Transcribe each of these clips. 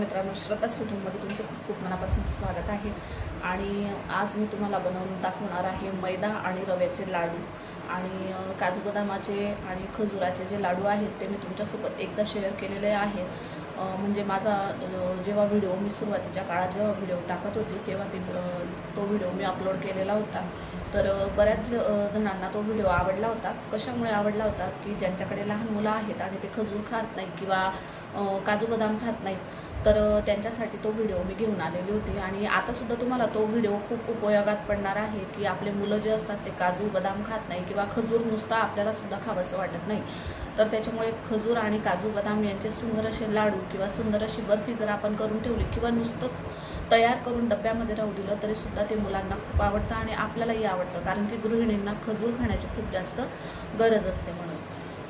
मित्रांनो श्रद्धा स्वीटमध्ये तुमचं खूप खूप मनापासून स्वागत आहे आणि आज मी तुम्हाला बनवून दाखवणार आहे मैदा आणि रव्याचे लाडू आणि काजू बदामाचे आणि खजुराचे जे लाडू आहेत ते मी तुमच्यासोबत एकदा शेअर केलेले आहेत म्हणजे माझा जेव्हा व्हिडिओ मी सुरुवातीच्या काळात जेव्हा व्हिडिओ टाकत होती तेव्हा ते तो व्हिडिओ मी अपलोड केलेला होता तर बऱ्याच जणांना तो व्हिडिओ आवडला होता कशामुळे आवडला होता की ज्यांच्याकडे लहान मुलं आहेत आणि ते खजूर खात नाहीत किंवा काजू बदाम खात नाहीत तर त्यांच्यासाठी तो व्हिडिओ मी घेऊन आलेली होती आणि आतासुद्धा तुम्हाला तो व्हिडिओ खूप उपयोगात पडणार आहे की आपले मुलं जे असतात ते काजू बदाम खात नाही किंवा खजूर नुसता आपल्याला सुद्धा खावंसं वाटत नाही तर त्याच्यामुळे खजूर आणि काजू बदाम यांचे सुंदर असे लाडू किंवा सुंदर अशी बर्फी जर आपण करून ठेवली किंवा नुसतंच तयार करून डब्यामध्ये राहू दिलं तरी सुद्धा ते मुलांना खूप आवडतं आणि आपल्यालाही आवडतं कारण की गृहिणींना खजूर खाण्याची खूप जास्त गरज असते म्हणून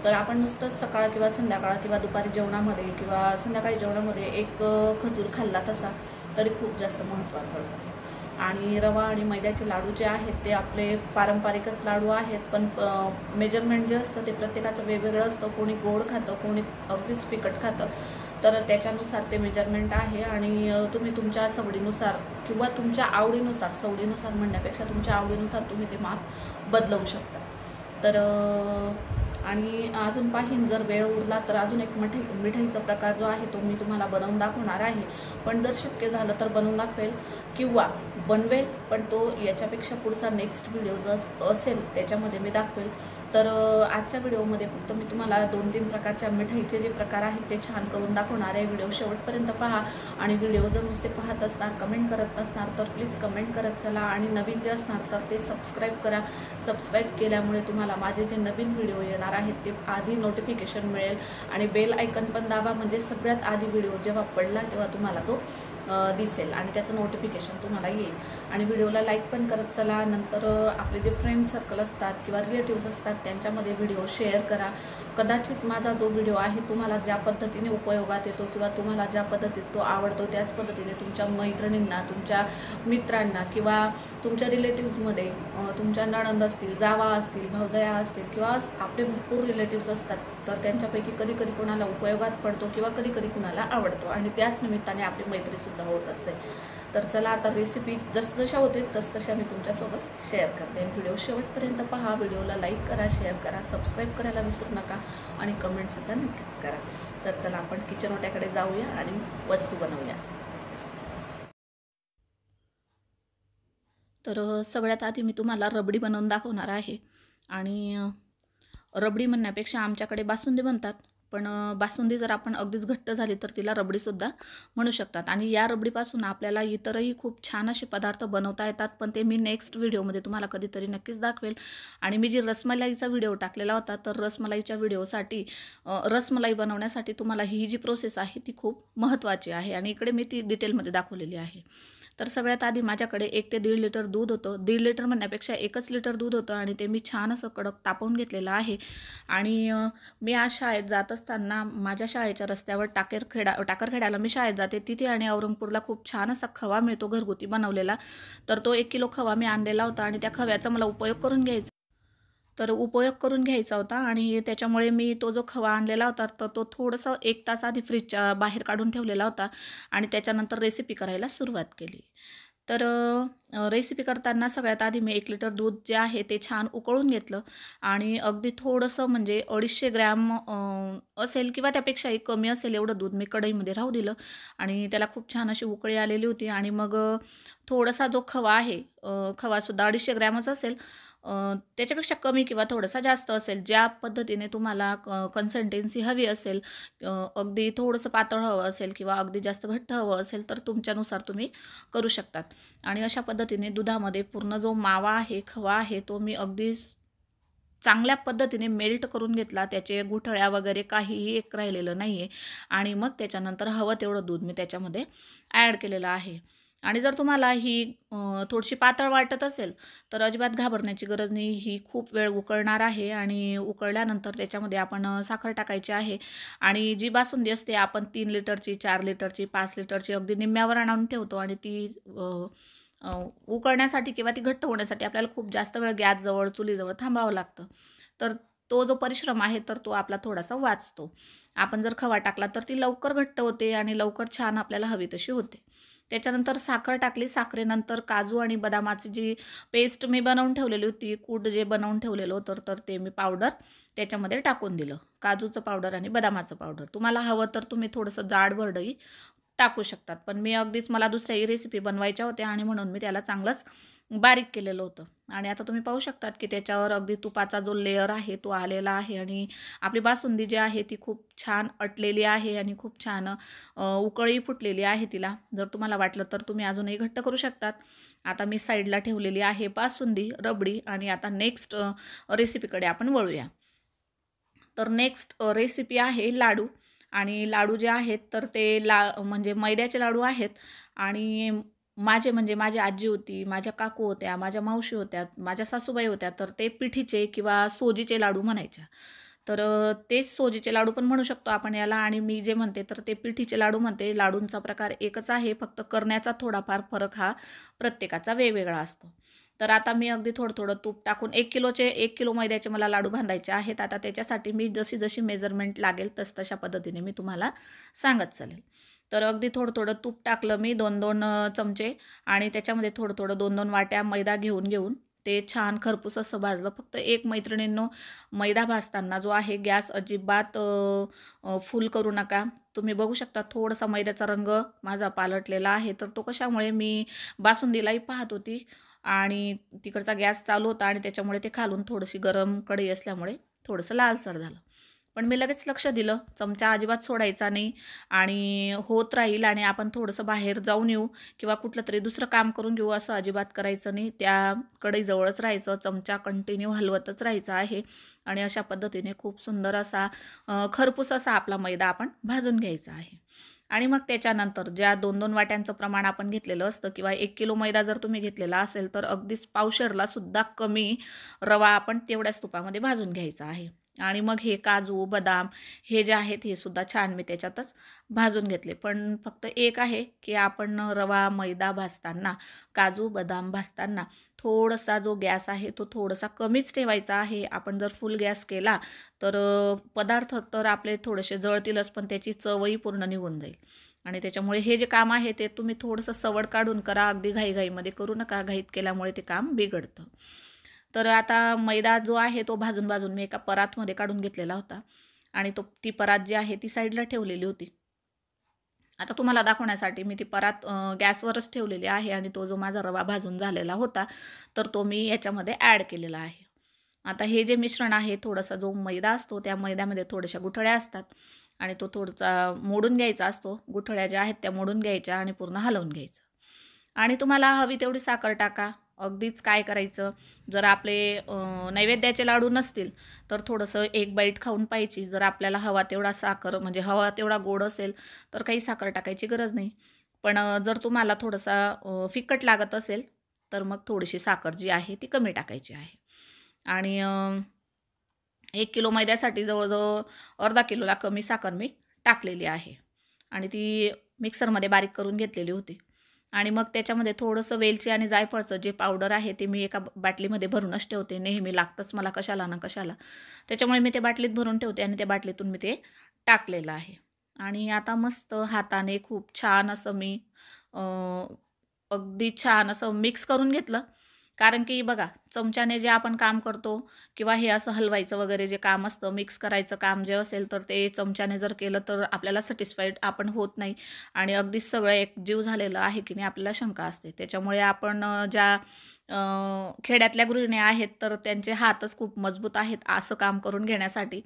तर आपण नुसतंच सकाळ किंवा संध्याकाळ किंवा दुपारी जेवणामध्ये किंवा संध्याकाळी जेवणामध्ये एक खजूर खाल्ला तसा तरी खूप जास्त महत्त्वाचं असतं आणि रवा आणि मैद्याचे लाडू जे आहेत ते आपले पारंपरिकच लाडू आहेत पण मेजरमेंट जे असतं ते प्रत्येकाचं वेगवेगळं असतं कोणी गोड खातं कोणी अगदीच फिकट खातं तर त्याच्यानुसार ते मेजरमेंट आहे आणि तुम्ही तुमच्या सवडीनुसार किंवा तुमच्या आवडीनुसार सवडीनुसार म्हणण्यापेक्षा तुमच्या आवडीनुसार तुम्ही ते माप बदलवू शकता तर आणि अजून पाहीन जर वेळ उरला तर अजून एक मिठाई मिठाईचा प्रकार जो आहे तो मी तुम्हाला बनवून दाखवणार आहे पण जर शक्य झालं तर बनवून दाखवेल किंवा बनवेल पण तो याच्यापेक्षा पुढचा नेक्स्ट व्हिडिओ जर असेल त्याच्यामध्ये मी दाखवेल तर आजच्या व्हिडिओमध्ये फक्त मी तुम्हाला दोन तीन प्रकारच्या मिठाईचे जे प्रकार आहेत ते छान करून दाखवणार आहे व्हिडिओ शेवटपर्यंत पहा आणि व्हिडिओ जर नुसते पाहत असणार कमेंट करत नसणार तर प्लीज कमेंट करत चला आणि नवीन जे असणार तर ते सबस्क्राईब करा सबस्क्राईब केल्यामुळे तुम्हाला माझे जे नवीन व्हिडिओ येणार आहेत ते आधी नोटिफिकेशन मिळेल आणि बेल आयकन पण दाबा म्हणजे सगळ्यात आधी व्हिडिओ जेव्हा पडला तेव्हा तुम्हाला तो दिसेल आणि त्याचं नोटिफिकेशन तुम्हाला येईल आणि व्हिडिओला लाईक पण करत चला नंतर आपले जे फ्रेंड सर्कल असतात किंवा रिलेटिव्स असतात त्यांच्यामध्ये व्हिडिओ शेअर करा कदाचित माझा जो व्हिडिओ आहे तुम्हाला ज्या पद्धतीने उपयोगात येतो किंवा तुम्हाला ज्या पद्धतीत तो आवडतो त्याच पद्धतीने तुमच्या मैत्रिणींना तुमच्या मित्रांना किंवा तुमच्या रिलेटिव्समध्ये तुमच्या नणंद असतील जावा असतील भावजया असतील किंवा आपले भरपूर रिलेटिव्स असतात तर त्यांच्यापैकी कधी कधी कोणाला उपयोगात पडतो किंवा कधी कधी कुणाला आवडतो आणि त्याच निमित्ताने आपली मैत्रीसुद्धा होत असते तर चला आता रेसिपी जसजशा होतील तसतशा मी तुमच्यासोबत शेअर करते व्हिडिओ शेवटपर्यंत पहा व्हिडिओला लाईक करा शेअर करा सबस्क्राईब करायला विसरू नका आणि कमेंटसुद्धा नक्कीच करा तर चला आपण किचन ओट्याकडे जाऊया आणि वस्तू बनवूया तर सगळ्यात आधी मी तुम्हाला रबडी बनवून दाखवणार आहे आणि रबडी म्हणण्यापेक्षा आमच्याकडे बासुंदी बनतात पण बासुंदी जर आपण अगदीच घट्ट झाली तर तिला रबडीसुद्धा म्हणू शकतात आणि या रबडीपासून आपल्याला इतरही खूप छान असे पदार्थ बनवता येतात पण ते मी नेक्स्ट व्हिडिओमध्ये तुम्हाला कधीतरी नक्कीच दाखवेल आणि मी जी रसमलाईचा व्हिडिओ टाकलेला होता तर रसमलाईच्या व्हिडिओसाठी रसमलाई बनवण्यासाठी तुम्हाला ही जी प्रोसेस आहे ती खूप महत्त्वाची आहे आणि इकडे मी ती डिटेलमध्ये दाखवलेली आहे तर सगळ्यात आधी माझ्याकडे एक ते दीड लिटर दूध होतं दीड लिटर म्हणण्यापेक्षा एकच लिटर दूध होतं आणि ते मी छान असं कडक तापवून घेतलेलं आहे आणि मी आज शाळेत जात असताना माझ्या शाळेच्या रस्त्यावर टाकेरखेडा टाकरखेड्याला मी शाळेत जाते तिथे आणि औरंगपूरला खूप छान असा खवा मिळतो घरगुती बनवलेला तर तो एक किलो खवा मी आणलेला होता आणि त्या खव्याचा मला उपयोग करून घ्यायचा तर उपयोग करून घ्यायचा होता आणि त्याच्यामुळे मी तो जो खवा आणलेला होता तर तो थोडंसं एक तास आधी फ्रीजच्या बाहेर काढून ठेवलेला होता आणि त्याच्यानंतर रेसिपी करायला सुरुवात केली तर रेसिपी करताना सगळ्यात आधी मी एक लिटर दूध जे आहे ते छान उकळून घेतलं आणि अगदी थोडंसं म्हणजे अडीचशे ग्रॅम असेल किंवा त्यापेक्षाही कमी असेल एवढं दूध मी कढईमध्ये राहू दिलं आणि त्याला खूप छान अशी उकळी आलेली होती आणि मग थोडासा जो खवा आहे खवासुद्धा अडीचशे ग्रॅमच असेल त्याच्यापेक्षा कमी किंवा थोडंसा जास्त असेल ज्या पद्धतीने तुम्हाला क कन्सल्टन्सी हवी असेल अगदी थोडंसं पातळ हवं असेल किंवा अगदी जास्त घट्ट हवं असेल तर तुमच्यानुसार तुम्ही करू शकतात आणि अशा पद्धतीने दुधामध्ये पूर्ण जो मावा आहे खवा आहे तो मी अगदी चांगल्या पद्धतीने मेल्ट करून घेतला त्याचे गुठळ्या वगैरे काहीही एक राहिलेलं नाही आहे आणि मग त्याच्यानंतर हवं तेवढं दूध मी त्याच्यामध्ये ॲड केलेलं आहे आणि जर तुम्हाला ही थोडीशी पातळ वाटत असेल तर अजिबात घाबरण्याची गरज नाही ही खूप वेळ उकळणार आहे आणि उकळल्यानंतर त्याच्यामध्ये आपण साखर टाकायची आहे आणि जी बासुंदी असते आपण तीन लिटरची चार लिटरची पाच लिटरची अगदी निम्म्यावर आणून ठेवतो आणि ती उकळण्यासाठी किंवा ती घट्ट होण्यासाठी आपल्याला खूप जास्त वेळ गॅसजवळ चुलीजवळ थांबावं लागतं तर तो जो परिश्रम आहे तर तो आपला थोडासा वाचतो आपण जर खवा टाकला तर ती लवकर घट्ट होते आणि लवकर छान आपल्याला हवी तशी होते त्याच्यानंतर साखर टाकली साखरेनंतर काजू आणि बदामाची जी पेस्ट मी बनवून ठेवलेली होती कूट जे बनवून ठेवलेलं होतं तर ते मी पावडर त्याच्यामध्ये टाकून दिलं काजूचं पावडर आणि बदामाचं पावडर तुम्हाला हवं तर तुम्ही थोडंसं जाड भरडई टाकू शकतात पण मी अगदीच मला दुसऱ्याही रेसिपी बनवायच्या होत्या आणि म्हणून मी त्याला चांगलंच बारीक केलेलं होतं आणि आता तुम्ही पाहू शकतात की त्याच्यावर अगदी तुपाचा जो लेअर आहे तो आलेला आहे आणि आपली बासुंदी जी आहे ती खूप छान अटलेली आहे आणि खूप छान उकळी फुटलेली आहे तिला जर तुम्हाला वाटलं तर तुम्ही अजूनही घट्ट करू शकतात आता मी साईडला ठेवलेली आहे बासुंदी रबडी आणि आता नेक्स्ट रेसिपीकडे आपण वळूया तर नेक्स्ट रेसिपी आहे लाडू आणि लाडू जे आहेत तर ते ला म्हणजे मैद्याचे लाडू आहेत आणि माझे म्हणजे माझी आजी होती माझ्या काकू होत्या माझ्या मावशी होत्या माझ्या सासूबाई होत्या तर ते पिठीचे किंवा सोजीचे लाडू म्हणायच्या तर ते सोजीचे लाडू पण म्हणू शकतो आपण याला आणि मी जे म्हणते तर ते पिठीचे लाडू म्हणते लाडूंचा प्रकार एकच आहे फक्त करण्याचा थोडाफार फरक हा प्रत्येकाचा वेगवेगळा असतो तर आता मी अगदी थोडं थोडं तूप टाकून एक किलोचे एक किलो मैद्याचे मला लाडू बांधायचे आहेत आता त्याच्यासाठी मी जशी जशी मेजरमेंट लागेल तस तशा पद्धतीने मी तुम्हाला सांगत चालेल तर अगदी थोडं थोडं तूप टाकलं मी दोन दोन चमचे आणि त्याच्यामध्ये थोडं थोडं दोन दोन वाट्या मैदा घेऊन घेऊन ते छान खरपूस असं भाजलं फक्त एक मैत्रिणींनो मैदा भाजताना जो आहे गॅस अजिबात फुल करू नका तुम्ही बघू शकता थोडासा मैद्याचा रंग माझा पालटलेला आहे तर तो कशामुळे मी बासुंदीलाही पाहत होती आणि तिकडचा गॅस चालू होता आणि त्याच्यामुळे ते खालून थोडीशी गरम कढई असल्यामुळे थोडंसं लालसर झालं पण मी लगेच लक्ष दिलं चमचा अजिबात सोडायचा नाही आणि होत राहील आणि आपण थोडंसं बाहेर जाऊन येऊ किंवा कुठलं तरी दुसरं काम करून घेऊ असं अजिबात करायचं नाही त्या कढईजवळच राहायचं चमचा कंटिन्यू हलवतच राहायचा आहे आणि अशा पद्धतीने खूप सुंदर असा खरपूस असा आपला मैदा आपण भाजून घ्यायचा आहे आणि मग त्याच्यानंतर ज्या दोन दोन वाट्यांचं प्रमाण आपण घेतलेलं असतं किंवा एक किलो मैदा जर तुम्ही घेतलेला असेल तर अगदीच पावशेरला सुद्धा कमी रवा आपण तेवढ्याच तुपामध्ये भाजून घ्यायचा आहे आणि मग हे काजू बदाम हे जे आहेत हे सुद्धा छान मी त्याच्यातच भाजून घेतले पण फक्त एक आहे की आपण रवा मैदा भाजताना काजू बदाम भाजताना थोडासा जो गॅस आहे तो थोडासा कमीच ठेवायचा आहे आपण जर फुल गॅस केला तर पदार्थ तर आपले थोडेसे जळतीलच पण त्याची चवही पूर्ण निघून जाईल आणि त्याच्यामुळे हे जे काम आहे ते तुम्ही थोडंसं सवड काढून करा अगदी घाईघाईमध्ये करू नका घाईत केल्यामुळे ते काम बिघडतं तर आता मैदा जो आहे तो भाजून भाजून मी एका परातमध्ये काढून घेतलेला होता आणि तो ती परात जी आहे ती साईडला ठेवलेली होती आता तुम्हाला दाखवण्यासाठी मी ती परात गॅसवरच ठेवलेली आहे आणि तो जो माझा रवा भाजून झालेला होता तर तो मी याच्यामध्ये ॲड केलेला आहे आता हे जे मिश्रण आहे थोडासा जो मैदा असतो त्या मैद्यामध्ये थोड्याशा गुठळ्या असतात आणि तो थोडासा मोडून घ्यायचा असतो गुठळ्या ज्या आहेत त्या मोडून घ्यायच्या आणि पूर्ण हलवून घ्यायचं आणि तुम्हाला हवी तेवढी साखर टाका अगदीच काय करायचं जर आपले नैवेद्याचे लाडू नसतील तर थोडंसं एक बाईट खाऊन पाहिजे जर आपल्याला हवा तेवढा साखर म्हणजे हवा तेवढा गोड असेल तर काही साखर टाकायची गरज नाही पण जर तुम्हाला थोडंसा फिकट लागत असेल तर मग थोडीशी साखर जी आहे ती कमी टाकायची आहे आणि एक किलो मैद्यासाठी जवळजवळ अर्धा किलोला कमी साखर मी टाकलेली आहे आणि ती मिक्सरमध्ये बारीक करून घेतलेली होती आणि मग त्याच्यामध्ये थोडंसं वेलची आणि जायफळचं जे पावडर आहे ते मी एका बाटलीमध्ये भरूनच ठेवते नेहमी लागतंच मला कशाला ना कशाला त्याच्यामुळे मी ते बाटलीत भरून ठेवते आणि त्या बाटलीतून मी ते टाकलेलं आहे आणि आता मस्त हाताने खूप छान असं मी अगदी छान असं मिक्स करून घेतलं कारण की बघा चमच्याने जे आपण काम करतो किंवा हे असं हलवायचं वगैरे जे काम असतं मिक्स करायचं काम जे असेल तर ते चमच्याने जर केलं तर आपल्याला सॅटिस्फाईड आपण होत नाही आणि अगदीच सगळं एक जीव झालेलं आहे की नाही आपल्याला शंका असते त्याच्यामुळे आपण ज्या खेड्यातल्या गृहिणी आहेत तर त्यांचे हातच खूप मजबूत आहेत असं काम करून घेण्यासाठी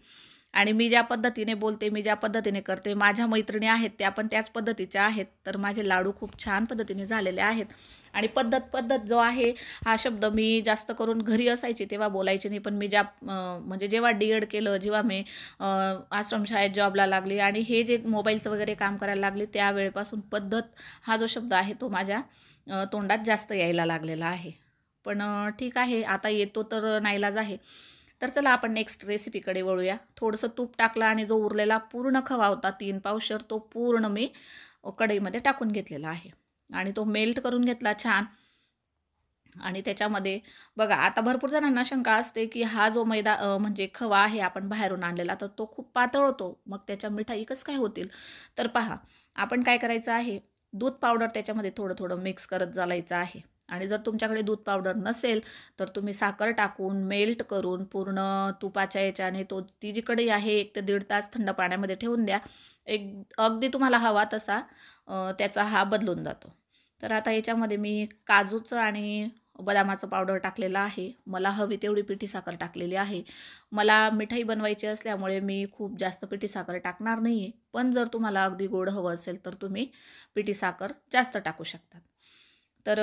आणि मी ज्या पद्धतीने बोलते मी ज्या पद्धतीने करते माझ्या मैत्रिणी आहेत त्या पण त्याच पद्धतीच्या आहेत तर माझे लाडू खूप छान पद्धतीने झालेले आहेत आणि पद्धत पद्धत जो आहे हा शब्द मी जास्त करून घरी असायची तेव्हा बोलायची नाही पण मी ज्या म्हणजे जेव्हा डी एड केलं जेव्हा मी आश्रमशाळेत जॉबला लागली आणि हे जे मोबाईलचं वगैरे काम करायला लागले त्यावेळेपासून पद्धत हा जो शब्द आहे तो माझ्या तोंडात जास्त यायला लागलेला आहे पण ठीक आहे आता येतो तर नाईलाज आहे तर चला आपण नेक्स्ट रेसिपीकडे वळूया थोडंसं तूप टाकलं आणि जो उरलेला पूर्ण खवा होता तीन पावशर तो पूर्ण मी कढईमध्ये टाकून घेतलेला आहे आणि तो मेल्ट करून घेतला छान आणि त्याच्यामध्ये बघा आता भरपूर जणांना शंका असते की हा जो मैदा म्हणजे खवा आहे आपण बाहेरून आणलेला तर तो खूप पातळ होतो मग त्याच्या मिठाई कसं काय होतील तर पहा आपण काय करायचं आहे दूध पावडर त्याच्यामध्ये थोडं थोडं मिक्स करत जायचं आहे आणि जर तुमच्याकडे दूध पावडर नसेल तर तुम्ही साखर टाकून मेल्ट करून पूर्ण तुपाच्या याच्याने तो ती जिकडे आहे एक ते दीड तास थंड पाण्यामध्ये ठेवून द्या एक अगदी तुम्हाला हवा तसा त्याचा हा बदलून जातो तर आता याच्यामध्ये मी काजूचं आणि बदामाचं पावडर टाकलेलं आहे मला हवी तेवढी पिठी साखर टाकलेली आहे मला मिठाई बनवायची असल्यामुळे मी खूप जास्त पिठी साखर टाकणार नाही आहे पण जर तुम्हाला अगदी गोड हवं असेल तर तुम्ही पिठी साखर जास्त टाकू शकतात तर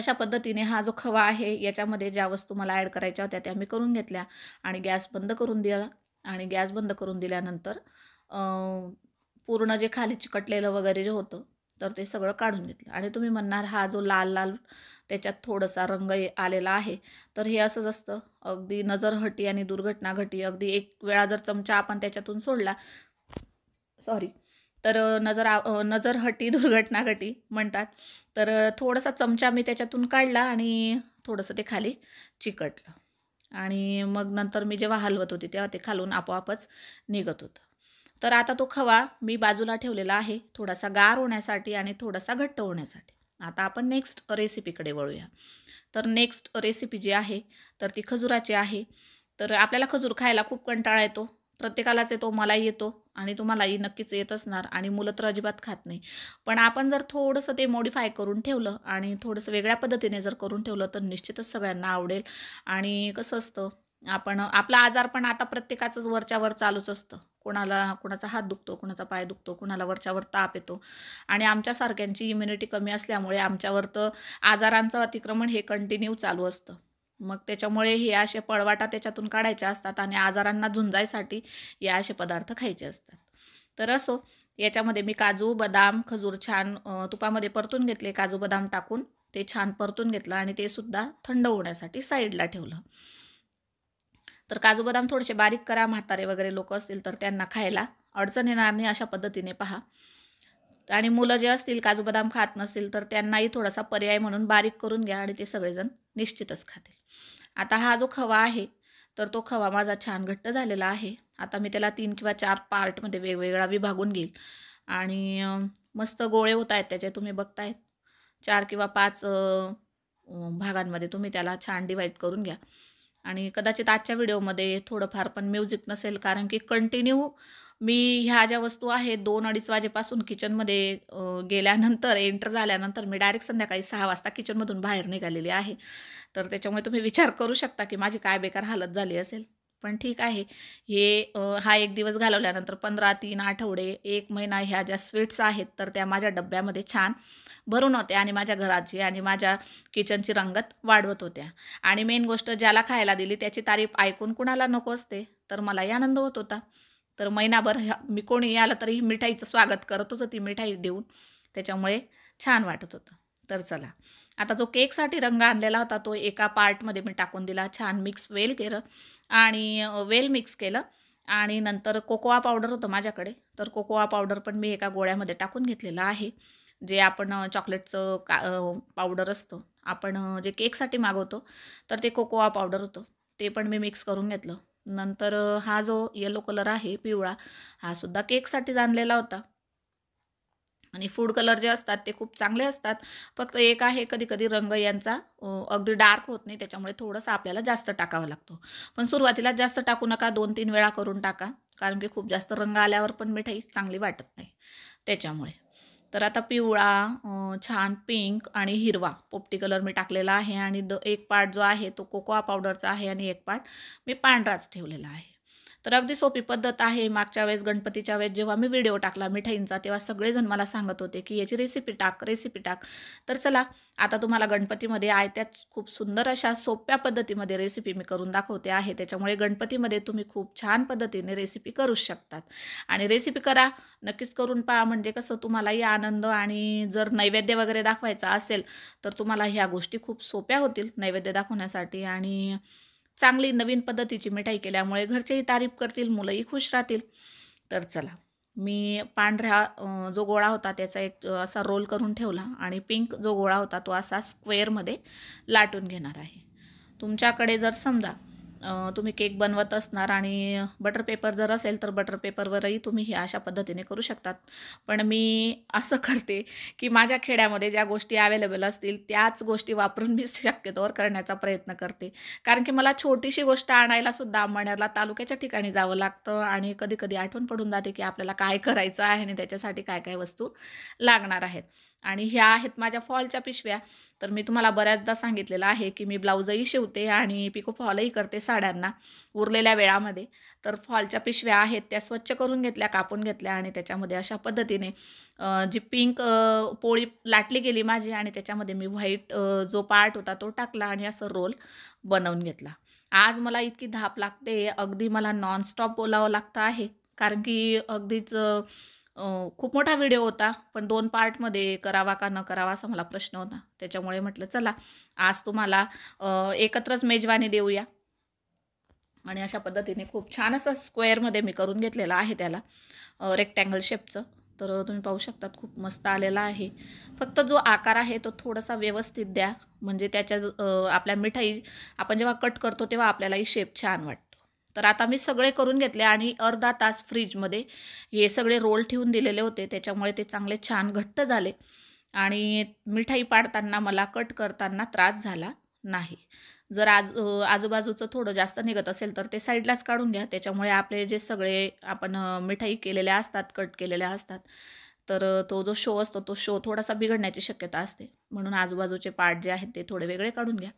अशा पद्धतीने हा जो खवा आहे याच्यामध्ये ज्या वस्तू मला ॲड करायच्या होत्या त्या मी करून घेतल्या आणि गॅस बंद करून दिला आणि गॅस बंद करून दिल्यानंतर पूर्ण जे खाली चिकटलेलं वगैरे जे होतं तर ते सगळं काढून घेतलं आणि तुम्ही म्हणणार हा जो लाल लाल त्याच्यात थोडासा रंग आलेला आहे तर हे असंच असतं अगदी नजर हटी आणि दुर्घटना घटी अगदी एक वेळा जर चमचा आपण त्याच्यातून सोडला सॉरी तर नजर नजर हटी दुर्घटना घटी म्हणतात तर थोडासा चमचा मी त्याच्यातून काढला आणि थोडंसं ते खाली चिकटलं आणि मग नंतर मी जेव्हा हलवत होते तेव्हा ते खालून आपोआपच निघत होतं तर आता तो खवा मी बाजूला ठेवलेला आहे थोडासा गार होण्यासाठी आणि थोडासा घट्ट होण्यासाठी आता आपण नेक्स्ट रेसिपीकडे वळूया तर नेक्स्ट रेसिपी जी आहे तर ती खजुराची आहे तर आपल्याला खजूर खायला खूप कंटाळा येतो प्रत्येकालाच येतो मलाही येतो आणि तुम्हालाही नक्कीच येत असणार आणि मुलं तर अजिबात खात नाही पण आपण जर थोडंसं ते मॉडिफाय करून ठेवलं आणि थोडंसं वेगळ्या पद्धतीने जर करून ठेवलं तर निश्चितच सगळ्यांना आवडेल आणि कसं असतं आपण आपला आजार पण आता प्रत्येकाचंच वरच्यावर चालूच असतं कोणाला कोणाचा हात दुखतो कोणाचा पाय दुखतो कोणाला वरच्यावर ताप येतो आणि आमच्यासारख्यांची इम्युनिटी कमी असल्यामुळे आमच्यावर तर आजारांचं अतिक्रमण हे कंटिन्यू चालू असतं मग त्याच्यामुळे हे असे पळवाटा त्याच्यातून काढायच्या असतात आणि आजारांना झुंजायसाठी हे असे पदार्थ खायचे असतात तर असो याच्यामध्ये मी काजू बदाम खजूर छान तुपामध्ये परतून घेतले काजू बदाम टाकून ते छान परतून घेतलं आणि ते सुद्धा थंड होण्यासाठी साईडला ठेवलं तर काजू बदाम थोडेसे बारीक करा म्हातारे वगैरे लोक असतील तर त्यांना खायला अडचण येणार नाही अशा पद्धतीने पहा आणि मुलं जे असतील काजू बदाम खात नसतील तर त्यांनाही थोडासा पर्याय म्हणून बारीक करून घ्या आणि ते सगळेजण निश्चितच खातील आता हा जो खवा आहे तर तो खवा माझा छान घट्ट झालेला आहे आता मी त्याला तीन किंवा चार पार्टमध्ये वेगवेगळा विभागून घेईल आणि मस्त गोळे होत आहेत त्याचे तुम्ही बघतायत चार किंवा पाच भागांमध्ये तुम्ही त्याला छान डिवाईड करून घ्या आणि कदाचित आजच्या व्हिडिओमध्ये थोडंफार पण म्युझिक नसेल कारण की कंटिन्यू मी ह्या ज्या वस्तू आहेत दोन अडीच वाजेपासून किचनमध्ये गेल्यानंतर एंटर झाल्यानंतर मी डायरेक्ट संध्याकाळी सहा वाजता किचनमधून बाहेर निघालेली आहे तर त्याच्यामुळे तुम्ही विचार करू शकता की माझी काय बेकार हालत झाली असेल पण ठीक आहे हे हा एक दिवस घालवल्यानंतर पंधरा तीन आठवडे एक महिना ह्या ज्या स्वीट्स आहेत तर त्या माझ्या डब्यामध्ये छान भरून होत्या आणि माझ्या घराची आणि माझ्या किचनची रंगत वाढवत होत्या आणि मेन गोष्ट ज्याला खायला दिली त्याची तारीफ ऐकून कुणाला नको असते तर मलाही आनंद होत होता तर महिनाभर मी कोणी आलं तरी मिठाईचं स्वागत करतच ती मिठाई देऊन त्याच्यामुळे छान वाटत होतं तर चला आता जो केकसाठी रंग आणलेला होता तो एका पार्टमध्ये मी टाकून दिला छान मिक्स वेल केलं आणि वेल मिक्स केलं आणि नंतर कोकोआ पावडर होतं माझ्याकडे तर कोकोआ पावडर पण मी एका गोळ्यामध्ये टाकून घेतलेला आहे जे आपण चॉकलेटचं का पावडर असतं आपण जे केकसाठी मागवतो तर ते कोकोआ पावडर होतं ते पण मी मिक्स करून घेतलं नंतर हा जो येलो कलर आहे पिवळा हा सुद्धा केकसाठीच आणलेला होता आणि फूड कलर जे असतात ते खूप चांगले असतात फक्त एक आहे कधी कधी रंग यांचा अगदी डार्क होत नाही त्याच्यामुळे थोडंसं आपल्याला जास्त टाकावा लागतो पण सुरुवातीला जास्त टाकू नका दोन तीन वेळा करून टाका कारण की खूप जास्त रंग आल्यावर पण मिठाई चांगली वाटत नाही त्याच्यामुळे तर आता पिवळा छान पिंक आणि हिरवा पोपटी कलर मी टाकलेला आहे आणि द एक पार्ट जो आहे तो कोकोआ पावडरचा आहे आणि एक पार्ट मी पांढराच ठेवलेला आहे तर अगदी सोपी पद्धत आहे मागच्या वेळेस गणपतीच्या वेळेस जेव्हा मी व्हिडिओ टाकला मिठाईंचा तेव्हा सगळेजण मला सांगत होते की याची रेसिपी टाक रेसिपी टाक तर चला आता तुम्हाला गणपतीमध्ये आयत्याच खूप सुंदर अशा सोप्या पद्धतीमध्ये रेसिपी मी करून दाखवते आहे त्याच्यामुळे गणपतीमध्ये तुम्ही खूप छान पद्धतीने रेसिपी करू शकतात आणि रेसिपी करा नक्कीच करून पहा म्हणजे कसं तुम्हालाही आनंद आणि जर नैवेद्य वगैरे दाखवायचा असेल तर तुम्हाला ह्या गोष्टी खूप सोप्या होतील नैवेद्य दाखवण्यासाठी आणि चांगली नवीन पद्धतीची मिठाई केल्यामुळे घरचेही तारीफ करतील मुलंही खुश राहतील तर चला मी पांढरा जो गोळा होता त्याचा एक असा रोल करून ठेवला आणि पिंक जो गोळा होता तो असा स्क्वेअरमध्ये लाटून घेणार आहे तुमच्याकडे जर समजा तुम्ही केक बनवत असणार आणि बटर पेपर जर असेल तर बटर पेपरवरही तुम्ही हे अशा पद्धतीने करू शकतात पण मी असं करते की माझ्या खेड्यामध्ये ज्या गोष्टी अवेलेबल असतील त्याच गोष्टी वापरून मी शक्यतोवर करण्याचा प्रयत्न करते कारण की मला छोटीशी गोष्ट आणायला सुद्धा अंबाण्याला तालुक्याच्या ठिकाणी जावं लागतं आणि कधी कधी आठवण पडून जाते की आपल्याला काय करायचं आहे आणि त्याच्यासाठी काय काय वस्तू लागणार आहेत आणि ह्या आहेत माझ्या फॉलच्या पिशव्या तर मी तुम्हाला बऱ्याचदा सांगितलेलं आहे की मी ब्लाऊजही शिवते आणि पिको फॉलही करते साड्यांना उरलेल्या वेळामध्ये तर फॉलच्या पिशव्या आहेत त्या स्वच्छ करून घेतल्या कापून घेतल्या आणि त्याच्यामध्ये अशा पद्धतीने जी पिंक पोळी लाटली गेली माझी आणि त्याच्यामध्ये मी व्हाईट जो पार्ट होता तो टाकला आणि असं रोल बनवून घेतला आज मला इतकी धाप लागते अगदी मला नॉनस्टॉप बोलावं लागतं आहे कारण की अगदीच खूप मोठा व्हिडिओ होता पण दोन पार्टमध्ये करावा का न करावा असा मला प्रश्न होता त्याच्यामुळे म्हटलं चला आज तुम्हाला एकत्रच मेजवानी देऊया आणि अशा पद्धतीने खूप छान असं स्क्वेअरमध्ये मी करून घेतलेला आहे त्याला रेक्टँगल शेपचं तर तुम्ही पाहू शकतात खूप मस्त आलेला आहे फक्त जो आकार आहे तो थोडासा व्यवस्थित द्या म्हणजे त्याच्या आपल्या मिठाई आपण जेव्हा कट करतो तेव्हा आपल्याला ही शेप छान वाटते तर आता मी सगळे करून घेतले आणि अर्धा तास फ्रीजमध्ये हे सगळे रोल ठेवून दिलेले होते त्याच्यामुळे ते चांगले छान घट्ट झाले आणि मिठाई पाडताना मला कट करताना त्रास झाला नाही जर आज आजूबाजूचं थोडं जास्त निघत असेल तर ते साईडलाच काढून घ्या त्याच्यामुळे आपले जे सगळे आपण मिठाई केलेल्या असतात कट केलेल्या असतात तर तो जो शो असतो तो शो थोडासा बिघडण्याची शक्यता असते म्हणून आजूबाजूचे पार्ट जे आहेत ते थोडे वेगळे काढून घ्या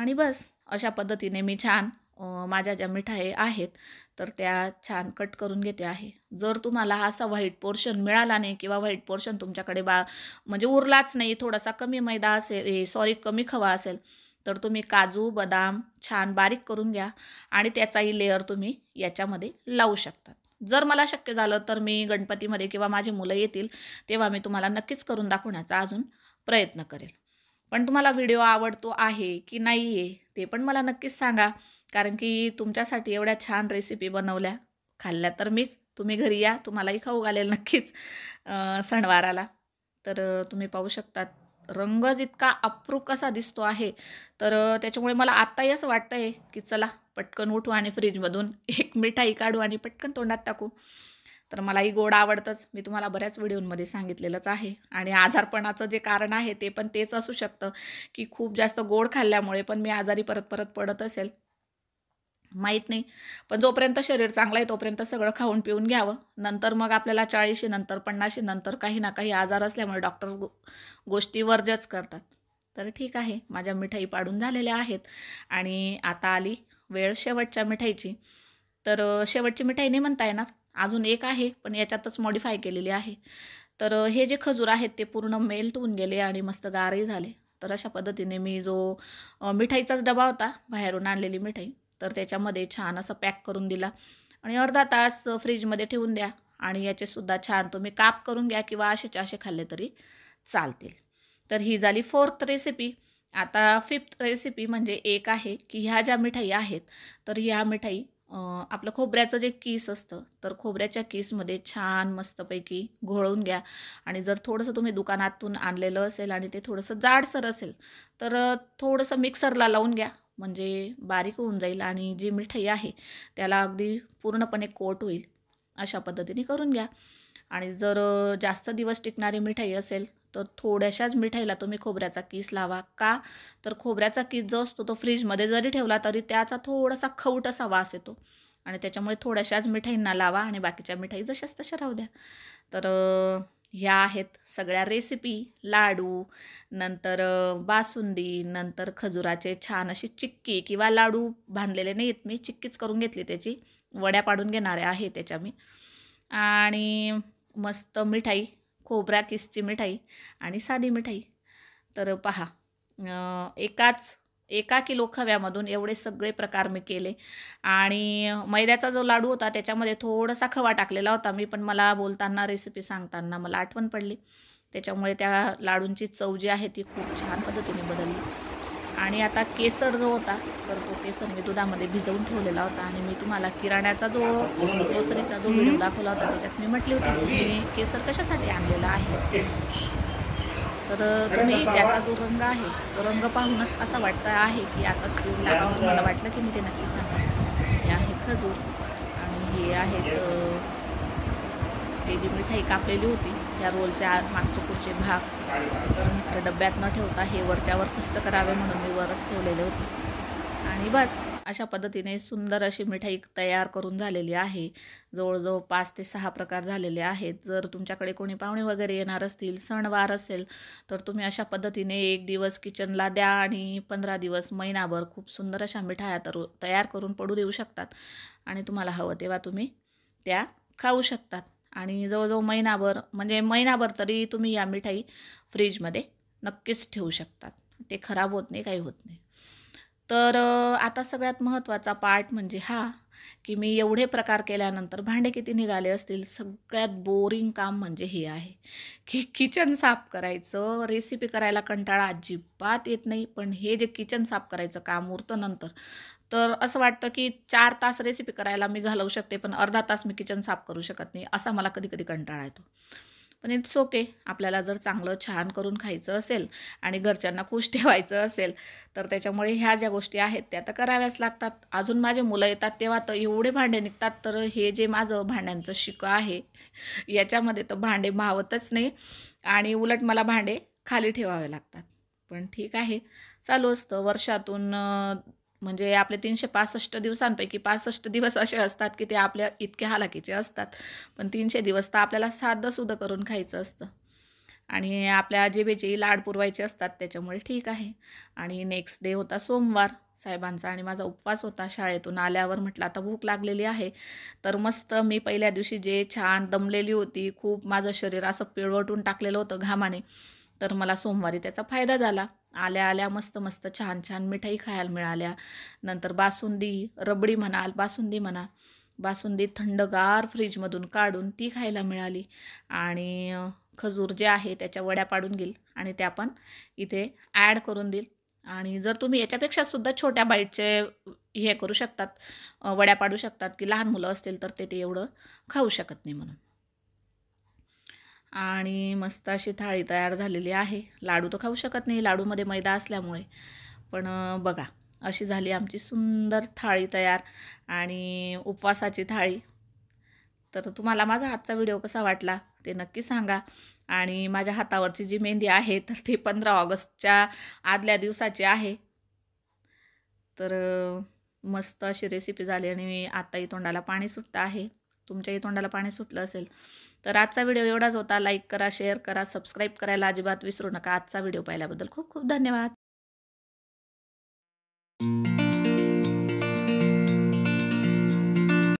आणि बस अशा पद्धतीने मी छान माझ्या ज्या मिठाई आहेत तर त्या छान कट करून घेते आहे जर तुम्हाला हा असा व्हाईट पोर्शन मिळाला नाही किंवा व्हाईट पोर्शन तुमच्याकडे बा म्हणजे उरलाच नाही थोडासा कमी मैदा असेल सॉरी कमी खवा असेल तर तुम्ही काजू बदाम छान बारीक करून घ्या आणि त्याचाही लेअर तुम्ही याच्यामध्ये लावू शकतात जर मला शक्य झालं तर मी गणपतीमध्ये किंवा माझी मुलं येतील तेव्हा मी तुम्हाला नक्कीच करून दाखवण्याचा अजून प्रयत्न करेल पण तुम्हाला व्हिडिओ आवडतो आहे की नाही आहे ते पण मला नक्कीच सांगा कारण की तुमच्यासाठी एवढ्या छान रेसिपी बनवल्या खाल्ल्या तर मीच तुम्ही घरी या तुम्हालाही खाऊ घालेल नक्कीच सणवाराला तर तुम्ही पाहू शकतात रंगच इतका अप्रूप कसा दिसतो आहे तर त्याच्यामुळे मला आत्ताही असं वाटतं आहे की चला पटकन उठू आणि फ्रीजमधून एक मिठाई काढू आणि पटकन तोंडात टाकू तर मलाही गोड आवडतंच मी तुम्हाला बऱ्याच व्हिडिओमध्ये सांगितलेलंच आहे आणि आजारपणाचं जे कारण आहे ते पण तेच असू शकतं की खूप जास्त गोड खाल्ल्यामुळे पण मी आजारी परत परत पडत असेल माहीत नाही पण जोपर्यंत शरीर चांगलं आहे तोपर्यंत सगळं खाऊन पिऊन घ्यावं नंतर मग आपल्याला चाळीशी नंतर पन्नाशी नंतर काही ना काही आजार असल्यामुळे डॉक्टर गो गोष्टी वर्जच करतात तर ठीक आहे माझ्या मिठाई पाडून झालेल्या आहेत आणि आता आली वेळ शेवटच्या मिठाईची तर शेवटची मिठाई नाही म्हणता येणार अजून एक आहे पण याच्यातच मॉडिफाय केलेली आहे तर हे जे खजूर आहेत ते पूर्ण मेल्ट होऊन गेले आणि मस्त गारही झाले तर अशा पद्धतीने मी जो मिठाईचाच डबा होता बाहेरून आणलेली मिठाई तर त्याच्यामध्ये छान असं पॅक करून दिला आणि अर्धा तास फ्रीजमध्ये ठेवून द्या आणि याचेसुद्धा छान तुम्ही काप करून घ्या किंवा असे असे खाल्ले तरी चालतील तर ही झाली फोर्थ रेसिपी आता फिफ्थ रेसिपी म्हणजे एक आहे की ह्या ज्या मिठाई आहेत तर ह्या मिठाई आपलं खोबऱ्याचं जे कीस असतं तर खोबऱ्याच्या कीसमध्ये छान मस्तपैकी घोळून घ्या आणि जर थोडंसं तुम्ही दुकानातून आणलेलं असेल आणि ते थोडंसं जाडसर असेल तर थोडंसं मिक्सरला लावून घ्या म्हणजे बारीक होऊन जाईल आणि जी मिठाई आहे त्याला अगदी पूर्णपणे कोट होईल अशा पद्धतीने करून घ्या आणि जर जास्त दिवस टिकणारी मिठाई असेल तर थोड्याशाच मिठाईला तुम्ही खोबऱ्याचा किस लावा का तर खोबऱ्याचा किस जो असतो तो फ्रीजमध्ये जरी ठेवला तरी त्याचा थोडासा खवट असा वास येतो आणि त्याच्यामुळे थोड्याशाच मिठाईंना लावा आणि बाकीच्या मिठाई जशाच तशा राहू द्या तर ह्या आहेत सगळ्या रेसिपी लाडू नंतर बासुंदी नंतर खजुराचे छान अशी चिक्की किंवा लाडू बांधलेले नाहीत मी चिक्कीच करून घेतली त्याची वड्या पाडून घेणारे आहे त्याच्या मी आणि मस्त मिठाई खोबऱ्या किसची मिठाई आणि साधी मिठाई तर पहा एकाच एका किलो खव्यामधून एवढे सगळे प्रकार मी केले आणि मैद्याचा जो लाडू होता त्याच्यामध्ये थोडासा खवा टाकलेला होता मी पण मला बोलताना रेसिपी सांगताना मला आठवण पडली त्याच्यामुळे त्या लाडूंची चव जी आहे ती खूप छान पद्धतीने बदलली आणि आता केसर जो होता तर तो केसर मी दुधामध्ये भिजवून ठेवलेला होता आणि मी तुम्हाला किराण्याचा जो ग्रोसरीचा जो व्हिडिओ दाखवला होता त्याच्यात मी म्हटली होती की केसर कशासाठी आणलेला आहे तर तुम्ही त्याचा जो रंग आहे तो रंग पाहूनच असा वाटतं आहे की आता स्कूल टाकावं मला वाटलं की मी ते नक्की सांगा हे आहे खजूर आणि हे आहेत ते जी मिठाई कापलेली होती त्या रोलच्या मागचे पुढचे भाग तर डब्यात न ठेवता हे वरच्यावर खस्त करावे म्हणून मी वरच ठेवलेले होते आणि बस अशा पद्धतीने सुंदर अशी मिठाई तयार करून झालेली आहे जवळजवळ पाच ते सहा प्रकार झालेले आहेत जर तुमच्याकडे कोणी पाहुणे वगैरे येणार असतील सणवार असेल तर तुम्ही अशा पद्धतीने एक दिवस किचनला द्या आणि पंधरा दिवस महिनाभर खूप सुंदर अशा मिठाया तर तयार करून पडू देऊ शकतात आणि तुम्हाला हवं तेव्हा तुम्ही त्या खाऊ शकतात आणि जवळजवळ महिनाभर म्हणजे महिनाभर तरी तुम्ही या मिठाई फ्रीजमध्ये नक्कीच ठेवू शकतात ते खराब होत नाही काही होत नाही तर आता सगळ्यात महत्त्वाचा पार्ट म्हणजे हा की मी एवढे प्रकार केल्यानंतर भांडे किती निघाले असतील सगळ्यात बोरिंग काम म्हणजे हे आहे की किचन साफ करायचं रेसिपी करायला कंटाळा अजिबात येत नाही पण हे जे किचन साफ करायचं काम उरतं नंतर तर असं वाटतं की चार तास रेसिपी करायला मी घालवू शकते पण अर्धा तास मी किचन साफ करू शकत नाही असा मला कधी कधी कंटाळा येतो पण इट्स ओके आपल्याला जर चांगलं छान करून खायचं असेल आणि घरच्यांना खुश ठेवायचं असेल तर त्याच्यामुळे ह्या ज्या गोष्टी आहेत त्या तर कराव्याच लागतात अजून माझे मुलं येतात तेव्हा तर एवढे भांडे निघतात तर हे जे माझं भांड्यांचं शिकं आहे याच्यामध्ये तर भांडे मावतच नाही आणि उलट मला भांडे खाली ठेवावे लागतात पण ठीक आहे चालू असतं वर्षातून म्हणजे आपले तीनशे पासष्ट दिवसांपैकी पासष्ट दिवस असे असतात की ते आपल्या इतके हालाकीचे असतात पण तीनशे दिवस तर आपल्याला सुद्धा करून खायचं असतं आणि आपल्या जेबेची लाड पुरवायचे असतात त्याच्यामुळे ठीक आहे आणि नेक्स्ट डे होता सोमवार साहेबांचा आणि माझा उपवास होता शाळेतून आल्यावर म्हटलं आता भूक लागलेली आहे तर मस्त मी पहिल्या दिवशी जे छान दमलेली होती खूप माझं शरीर असं पिळवटून टाकलेलं होतं घामाने तर मला सोमवारी त्याचा फायदा झाला आल्या आल्या मस्त मस्त छान छान मिठाई खायला मिळाल्या नंतर बासुंदी रबडी म्हणाल बासुंदी म्हणा बासुंदी थंडगार फ्रीजमधून काढून ती खायला मिळाली आणि खजूर जे आहे त्याच्या वड्या पाडून घेईल आणि त्या पण इथे ॲड करून देईल आणि जर तुम्ही याच्यापेक्षा सुद्धा छोट्या बाईटचे हे करू शकतात वड्या पाडू शकतात की लहान मुलं असतील तर ते ते एवढं खाऊ शकत नाही म्हणून आणि मस्त अशी थाळी तयार झालेली आहे लाडू तर खाऊ शकत नाही लाडूमध्ये मैदा असल्यामुळे पण बघा अशी झाली आमची सुंदर थाळी तयार आणि उपवासाची थाळी तर तुम्हाला माझा हातचा व्हिडिओ कसा वाटला ते नक्की सांगा आणि माझ्या हातावरची जी मेहंदी आहे तर ती पंधरा ऑगस्टच्या आदल्या दिवसाची आहे तर मस्त अशी रेसिपी झाली आणि आत्ताही तोंडाला पाणी सुटतं आहे तुमच्याही तोंडाला पाणी सुटलं असेल तर आजचा व्हिडिओ एवढाच होता लाईक करा शेअर करा सबस्क्राईब करायला अजिबात विसरू नका आजचा व्हिडिओ पाहिल्याबद्दल खूप खूप धन्यवाद